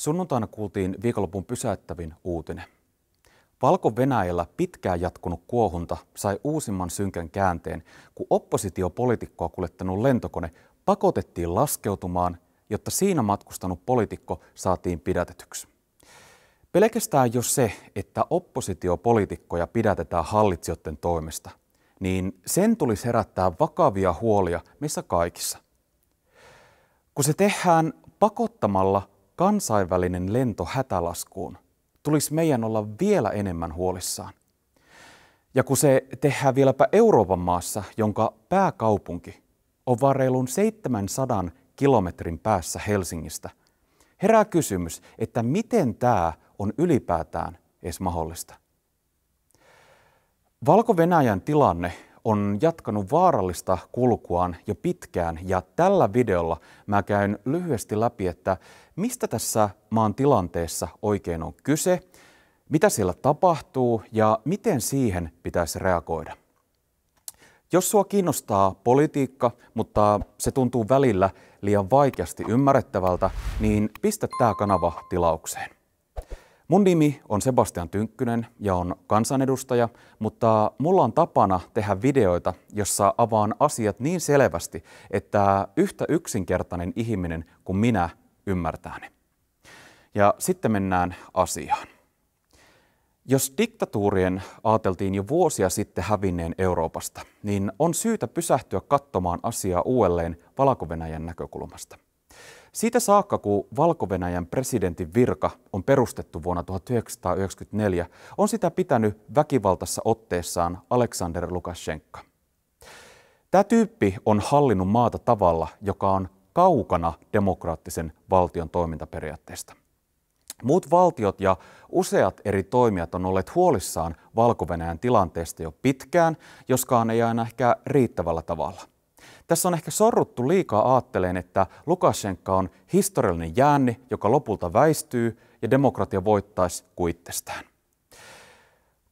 Sunnuntaina kuultiin viikonlopun pysäyttävin uutinen. Valko-Venäjällä pitkään jatkunut kuohunta sai uusimman synkän käänteen, kun oppositiopolitiikkoa kuljettanut lentokone pakotettiin laskeutumaan, jotta siinä matkustanut poliitikko saatiin pidätetyksi. Pelkästään jo se, että oppositiopolitiikkoja pidätetään hallitsijoiden toimesta, niin sen tulisi herättää vakavia huolia missä kaikissa. Kun se tehdään pakottamalla kansainvälinen lento hätälaskuun, tulisi meidän olla vielä enemmän huolissaan. Ja kun se tehdään vieläpä Euroopan maassa, jonka pääkaupunki on varreilun 700 kilometrin päässä Helsingistä, herää kysymys, että miten tämä on ylipäätään edes mahdollista. Valko-Venäjän tilanne on jatkanut vaarallista kulkuaan jo pitkään ja tällä videolla mä käyn lyhyesti läpi, että mistä tässä maan tilanteessa oikein on kyse, mitä siellä tapahtuu ja miten siihen pitäisi reagoida. Jos sua kiinnostaa politiikka, mutta se tuntuu välillä liian vaikeasti ymmärrettävältä, niin pistä tämä kanava tilaukseen. Mun nimi on Sebastian Tynkkynen ja on kansanedustaja, mutta mulla on tapana tehdä videoita, jossa avaan asiat niin selvästi, että yhtä yksinkertainen ihminen kuin minä ymmärtää ne. Ja sitten mennään asiaan. Jos diktatuurien aateltiin jo vuosia sitten hävinneen Euroopasta, niin on syytä pysähtyä katsomaan asiaa uudelleen valko näkökulmasta – siitä saakka, kun valko presidentin virka on perustettu vuonna 1994, on sitä pitänyt väkivaltassa otteessaan Aleksander Lukashenka. Tämä tyyppi on hallinnut maata tavalla, joka on kaukana demokraattisen valtion toimintaperiaatteesta. Muut valtiot ja useat eri toimijat on olleet huolissaan valko tilanteesta jo pitkään, joskaan ei aina ehkä riittävällä tavalla – tässä on ehkä sorruttu liikaa aatteleen, että Lukashenka on historiallinen jäänni, joka lopulta väistyy ja demokratia voittaisi kuittestään.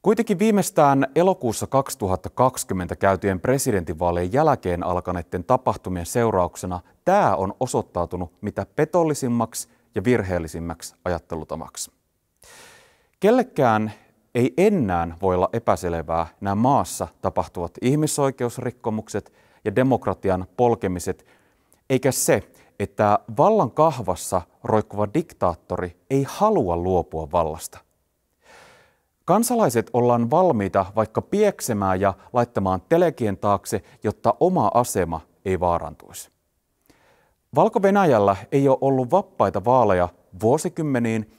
Kuitenkin viimeistään elokuussa 2020 käytyjen presidentinvaalien jälkeen alkaneiden tapahtumien seurauksena tämä on osoittautunut mitä petollisimmaksi ja virheellisimmäksi ajattelutamaksi. Kellekään ei enää voi olla epäselvää nämä maassa tapahtuvat ihmisoikeusrikkomukset – ja demokratian polkemiset, eikä se, että vallan kahvassa roikkuva diktaattori ei halua luopua vallasta. Kansalaiset ollaan valmiita vaikka pieksemään ja laittamaan telekien taakse, jotta oma asema ei vaarantuisi. Valko-Venäjällä ei ole ollut vapaita vaaleja vuosikymmeniin,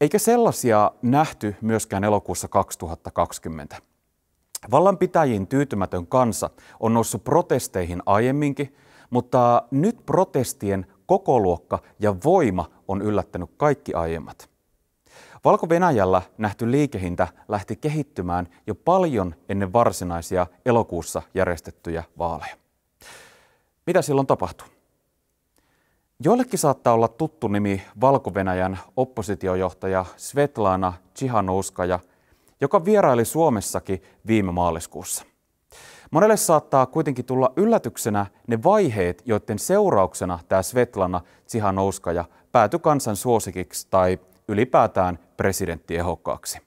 eikä sellaisia nähty myöskään elokuussa 2020. Vallanpitäjiin tyytymätön kansa on noussut protesteihin aiemminkin, mutta nyt protestien kokoluokka ja voima on yllättänyt kaikki aiemmat. Valko-Venäjällä nähty liikehintä lähti kehittymään jo paljon ennen varsinaisia elokuussa järjestettyjä vaaleja. Mitä silloin tapahtui? Joillekin saattaa olla tuttu nimi Valko-Venäjän oppositiojohtaja Svetlana Tsihanouskaja – joka vieraili Suomessakin viime maaliskuussa. Monelle saattaa kuitenkin tulla yllätyksenä ne vaiheet, joiden seurauksena tämä Svetlana Tsihanouskaja päätyi kansan suosikiksi tai ylipäätään presidenttiehokkaaksi.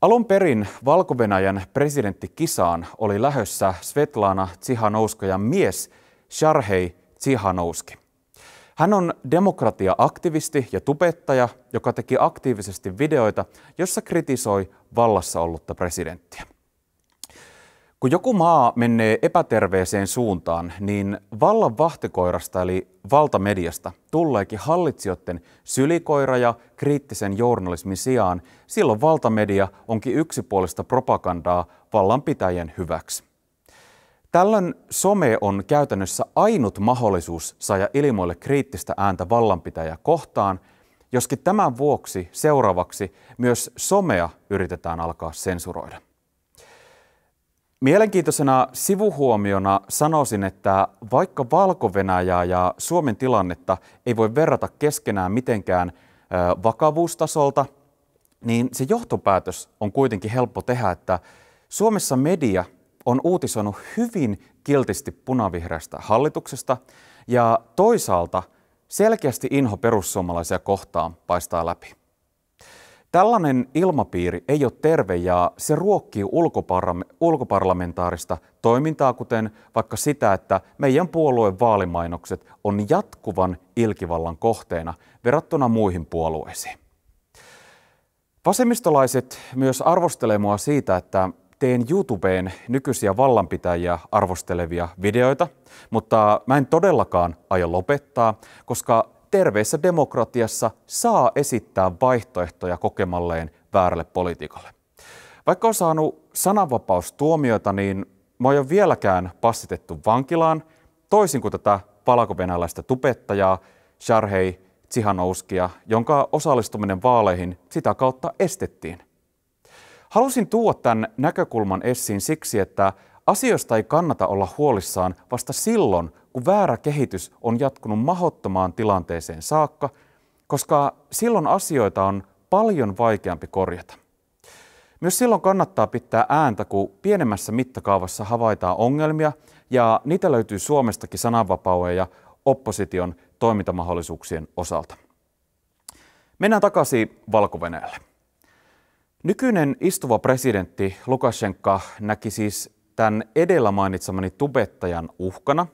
Alun perin valko presidenttikisaan oli lähössä Svetlana Tsihanouskajan mies Sharhei Tsihanouski – hän on demokratia-aktivisti ja tubettaja, joka teki aktiivisesti videoita, jossa kritisoi vallassa ollutta presidenttiä. Kun joku maa menee epäterveeseen suuntaan, niin vallan vahtikoirasta eli valtamediasta tuleekin hallitsijoiden sylikoira ja kriittisen journalismin sijaan, silloin valtamedia onkin yksipuolista propagandaa vallanpitäjien hyväksi. Tällöin some on käytännössä ainut mahdollisuus saada ilmoille kriittistä ääntä vallanpitäjä kohtaan, joskin tämän vuoksi seuraavaksi myös somea yritetään alkaa sensuroida. Mielenkiintoisena sivuhuomiona sanoisin, että vaikka valko ja Suomen tilannetta ei voi verrata keskenään mitenkään vakavuustasolta, niin se johtopäätös on kuitenkin helppo tehdä, että Suomessa media – on uutisoinut hyvin kiltisti punavihreästä hallituksesta ja toisaalta selkeästi inho perussuomalaisia kohtaan paistaa läpi. Tällainen ilmapiiri ei ole terve ja se ruokkii ulkoparlamentaarista toimintaa, kuten vaikka sitä, että meidän puolueen vaalimainokset on jatkuvan ilkivallan kohteena verrattuna muihin puolueisiin. Vasemmistolaiset myös arvostelee mua siitä, että teen YouTubeen nykyisiä vallanpitäjiä arvostelevia videoita, mutta mä en todellakaan aio lopettaa, koska terveessä demokratiassa saa esittää vaihtoehtoja kokemalleen väärälle politiikalle. Vaikka on saanut sananvapaustuomioita, niin mä oon vieläkään passitettu vankilaan, toisin kuin tätä palakovenäläistä tupettajaa Sharhei Tsihanouskia, jonka osallistuminen vaaleihin sitä kautta estettiin. Halusin tuoda tämän näkökulman esiin siksi, että asioista ei kannata olla huolissaan vasta silloin, kun väärä kehitys on jatkunut mahottomaan tilanteeseen saakka, koska silloin asioita on paljon vaikeampi korjata. Myös silloin kannattaa pitää ääntä, kun pienemmässä mittakaavassa havaitaan ongelmia, ja niitä löytyy Suomestakin sananvapauden ja opposition toimintamahdollisuuksien osalta. Mennään takaisin valko -Venäjälle. Nykyinen istuva presidentti Lukashenka näki siis tämän edellä mainitsemani tubettajan uhkana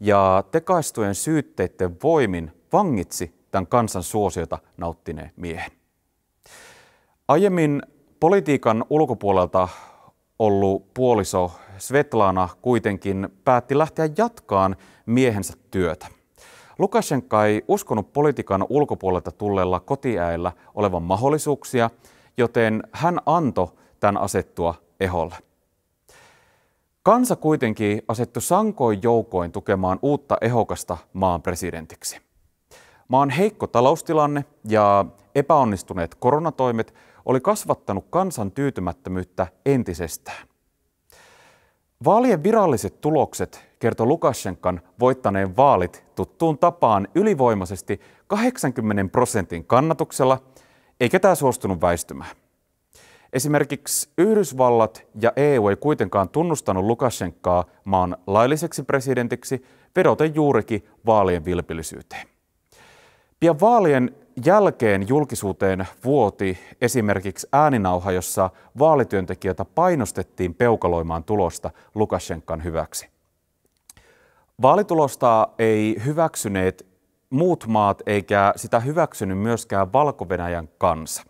ja tekaistujen syytteiden voimin vangitsi tämän kansan suosiota nauttineen miehen. Aiemmin politiikan ulkopuolelta ollut puoliso Svetlana kuitenkin päätti lähteä jatkaan miehensä työtä. Lukashenka ei uskonut politiikan ulkopuolelta tulleella kotiäillä olevan mahdollisuuksia – joten hän antoi tämän asettua eholle. Kansa kuitenkin asettu sankoin joukoin tukemaan uutta ehokasta maan presidentiksi. Maan heikko taloustilanne ja epäonnistuneet koronatoimet oli kasvattanut kansan tyytymättömyyttä entisestään. Vaalien viralliset tulokset kertoi Lukashenkan voittaneen vaalit tuttuun tapaan ylivoimaisesti 80 prosentin kannatuksella – ei ketään suostunut väistymään. Esimerkiksi Yhdysvallat ja EU ei kuitenkaan tunnustanut Lukashenkaa maan lailliseksi presidentiksi vedoten juurikin vaalien vilpillisyyteen. Pian vaalien jälkeen julkisuuteen vuoti esimerkiksi ääninauha, jossa vaalityöntekijöitä painostettiin peukaloimaan tulosta Lukashenkan hyväksi. Vaalitulosta ei hyväksyneet muut maat eikä sitä hyväksynyt myöskään valko kansa.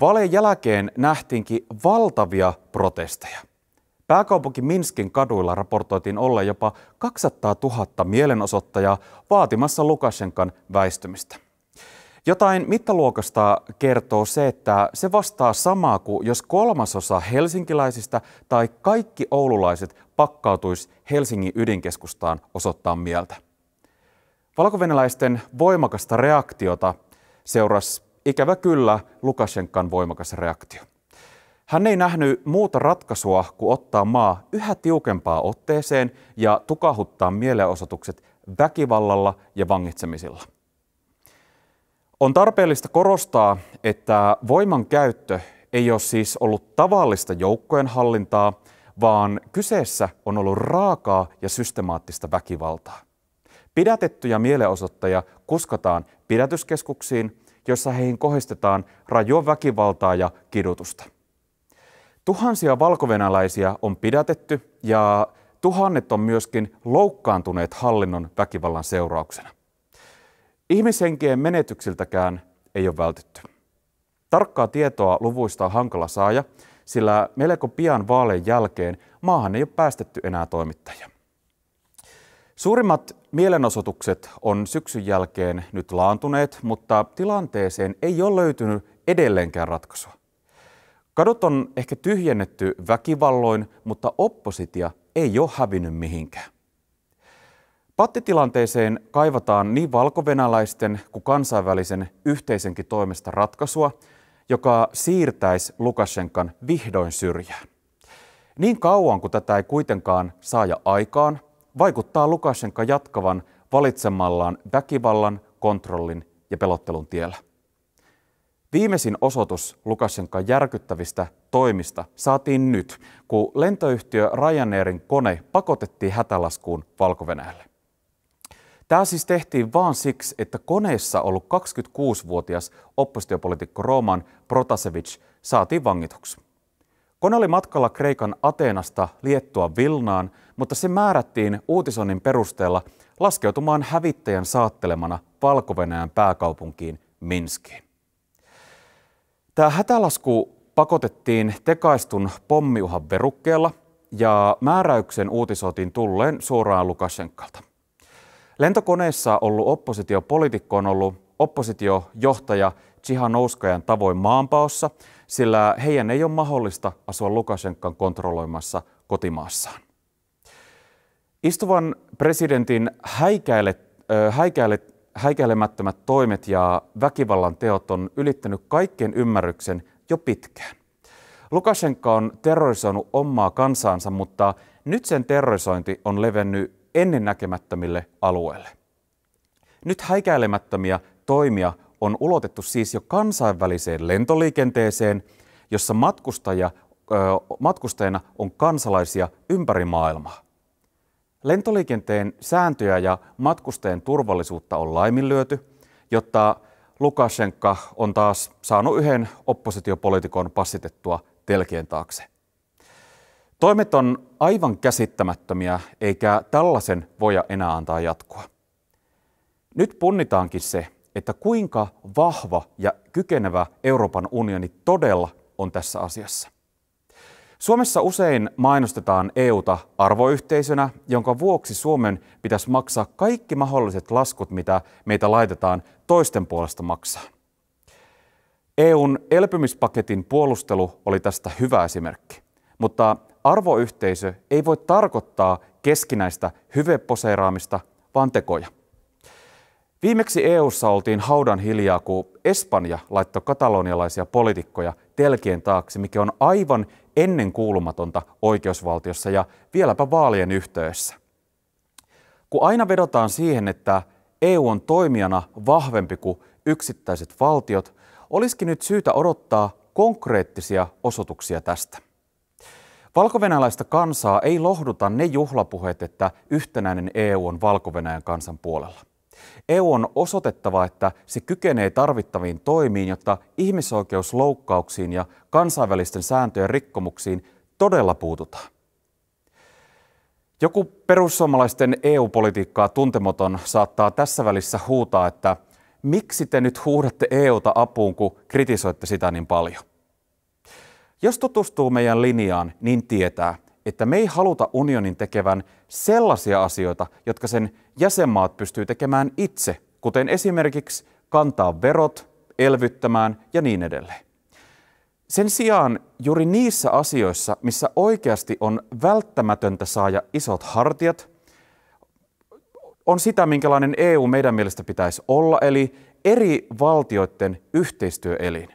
Vaalien jälkeen nähtiinkin valtavia protesteja. Pääkaupunki Minskin kaduilla raportoitiin olla jopa 200 000 mielenosoittajaa vaatimassa Lukashenkan väistymistä. Jotain mittaluokasta kertoo se, että se vastaa samaa kuin jos kolmasosa helsinkiläisistä tai kaikki oululaiset pakkautuisi Helsingin ydinkeskustaan osoittaa mieltä. Valkovenäläisten voimakasta reaktiota seurasi ikävä kyllä Lukashenkan voimakas reaktio. Hän ei nähnyt muuta ratkaisua kuin ottaa maa yhä tiukempaa otteeseen ja tukahuttaa mielenosoitukset väkivallalla ja vangitsemisilla. On tarpeellista korostaa, että voiman käyttö ei ole siis ollut tavallista joukkojen hallintaa, vaan kyseessä on ollut raakaa ja systemaattista väkivaltaa. Pidätettyjä mielenosoittajia kuskataan pidätyskeskuksiin, joissa heihin kohdistetaan rajua väkivaltaa ja kidutusta. Tuhansia valkovenäläisiä on pidätetty ja tuhannet on myöskin loukkaantuneet hallinnon väkivallan seurauksena. Ihmishenkien menetyksiltäkään ei ole vältytty. Tarkkaa tietoa luvuista on hankala saaja, sillä melko pian vaalien jälkeen maahan ei ole päästetty enää toimittajia. Suurimmat Mielenosoitukset on syksyn jälkeen nyt laantuneet, mutta tilanteeseen ei ole löytynyt edelleenkään ratkaisua. Kadut on ehkä tyhjennetty väkivalloin, mutta oppositia ei ole hävinnyt mihinkään. Pattitilanteeseen kaivataan niin valkovenäläisten kuin kansainvälisen yhteisenkin toimesta ratkaisua, joka siirtäisi Lukashenkan vihdoin syrjään. Niin kauan kuin tätä ei kuitenkaan saa ja aikaan, vaikuttaa Lukashenka jatkavan valitsemallaan väkivallan, kontrollin ja pelottelun tiellä. Viimeisin osoitus Lukashenkan järkyttävistä toimista saatiin nyt, kun lentoyhtiö Ryanairin kone pakotettiin hätälaskuun valko -Venäjälle. Tämä siis tehtiin vain siksi, että koneessa ollut 26-vuotias oppositiopolitiikko Roman Protasevich saatiin vangituksi. Kone oli matkalla Kreikan Ateenasta Liettua Vilnaan – mutta se määrättiin uutisoinnin perusteella laskeutumaan hävittäjän saattelemana valko pääkaupunkiin Minskiin. Tämä hätälasku pakotettiin tekaistun pommiuhan verukkeella ja määräyksen uutisoitiin tulleen suoraan Lukashenkalta. Lentokoneessa ollut oppositiopolitiikko on ollut oppositiojohtaja Tsihanouskajan tavoin maanpaossa, sillä heidän ei ole mahdollista asua Lukashenkan kontrolloimassa kotimaassaan. Istuvan presidentin häikäile, häikäile, häikäilemättömät toimet ja väkivallan teot on ylittänyt kaikkien ymmärryksen jo pitkään. Lukashenka on terrorisoinut omaa kansaansa, mutta nyt sen terrorisointi on levennyt ennennäkemättömille alueille. Nyt häikäilemättömiä toimia on ulotettu siis jo kansainväliseen lentoliikenteeseen, jossa matkustaja, matkustajana on kansalaisia ympäri maailmaa. Lentoliikenteen sääntöjä ja matkustajien turvallisuutta on laiminlyöty, jotta Lukashenka on taas saanut yhden oppositiopolitiikon passitettua telkien taakse. Toimet on aivan käsittämättömiä, eikä tällaisen voida enää antaa jatkua. Nyt punnitaankin se, että kuinka vahva ja kykenevä Euroopan unioni todella on tässä asiassa. Suomessa usein mainostetaan EUta arvoyhteisönä, jonka vuoksi Suomen pitäisi maksaa kaikki mahdolliset laskut, mitä meitä laitetaan toisten puolesta maksaa. EUn elpymispaketin puolustelu oli tästä hyvä esimerkki. Mutta arvoyhteisö ei voi tarkoittaa keskinäistä hyveposeeraamista, vaan tekoja. Viimeksi EUssa oltiin haudan hiljaa, kun Espanja laittoi katalonialaisia poliitikkoja telkien taakse, mikä on aivan ennen kuulumatonta oikeusvaltiossa ja vieläpä vaalien yhteydessä. Kun aina vedotaan siihen, että EU on toimijana vahvempi kuin yksittäiset valtiot, olisikin nyt syytä odottaa konkreettisia osoituksia tästä. Valkovenäläistä kansaa ei lohduta ne juhlapuheet, että yhtenäinen EU on valko kansan puolella. EU on osoitettava, että se kykenee tarvittaviin toimiin, jotta ihmisoikeusloukkauksiin ja kansainvälisten sääntöjen rikkomuksiin todella puututaan. Joku perussuomalaisten EU-politiikkaa tuntematon saattaa tässä välissä huutaa, että miksi te nyt huudatte EUta apuun, kun kritisoitte sitä niin paljon? Jos tutustuu meidän linjaan, niin tietää, että me ei haluta unionin tekevän sellaisia asioita, jotka sen jäsenmaat pystyy tekemään itse, kuten esimerkiksi kantaa verot, elvyttämään ja niin edelleen. Sen sijaan juuri niissä asioissa, missä oikeasti on välttämätöntä saada isot hartiat, on sitä, minkälainen EU meidän mielestä pitäisi olla, eli eri valtioiden yhteistyöelin.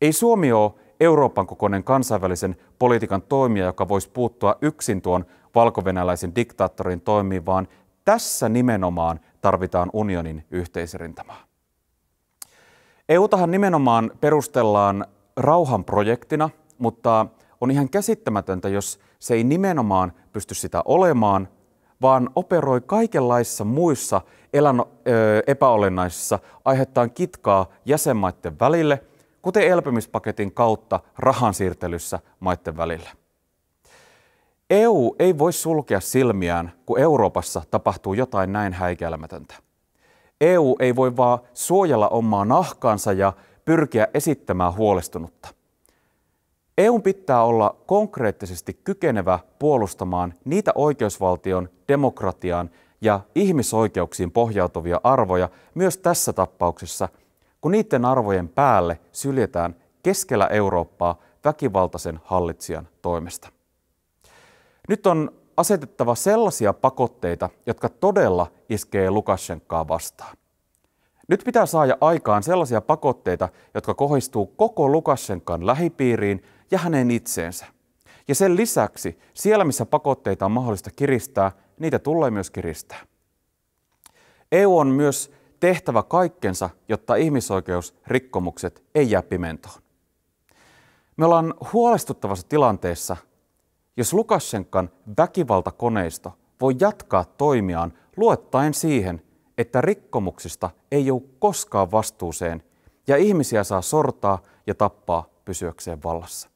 Ei Suomi ole Euroopan kokoinen kansainvälisen politiikan toimija, joka voisi puuttua yksin tuon valkovenäläisen diktaattorin toimiin, vaan tässä nimenomaan tarvitaan unionin yhteisrintamaa. EUtahan nimenomaan perustellaan rauhanprojektina, mutta on ihan käsittämätöntä, jos se ei nimenomaan pysty sitä olemaan, vaan operoi kaikenlaisissa muissa elän, ö, epäolennaisissa aiheuttaa kitkaa jäsenmaiden välille – kuten elpymispaketin kautta rahansiirtelyssä maiden välillä. EU ei voi sulkea silmiään, kun Euroopassa tapahtuu jotain näin häikäilemätöntä. EU ei voi vaan suojella omaa nahkaansa ja pyrkiä esittämään huolestunutta. EU pitää olla konkreettisesti kykenevä puolustamaan niitä oikeusvaltion, demokratiaan ja ihmisoikeuksiin pohjautuvia arvoja myös tässä tapauksessa – kun niiden arvojen päälle syljetään keskellä Eurooppaa väkivaltaisen hallitsijan toimesta. Nyt on asetettava sellaisia pakotteita, jotka todella iskee Lukashenkaa vastaan. Nyt pitää saada aikaan sellaisia pakotteita, jotka kohdistuu koko Lukashenkan lähipiiriin ja hänen itseensä. Ja sen lisäksi siellä, missä pakotteita on mahdollista kiristää, niitä tulee myös kiristää. EU on myös tehtävä kaikkensa, jotta ihmisoikeusrikkomukset ei jää pimentoon. Me ollaan huolestuttavassa tilanteessa, jos Lukashenkan väkivaltakoneisto voi jatkaa toimiaan luottaen siihen, että rikkomuksista ei joudu koskaan vastuuseen ja ihmisiä saa sortaa ja tappaa pysyäkseen vallassa.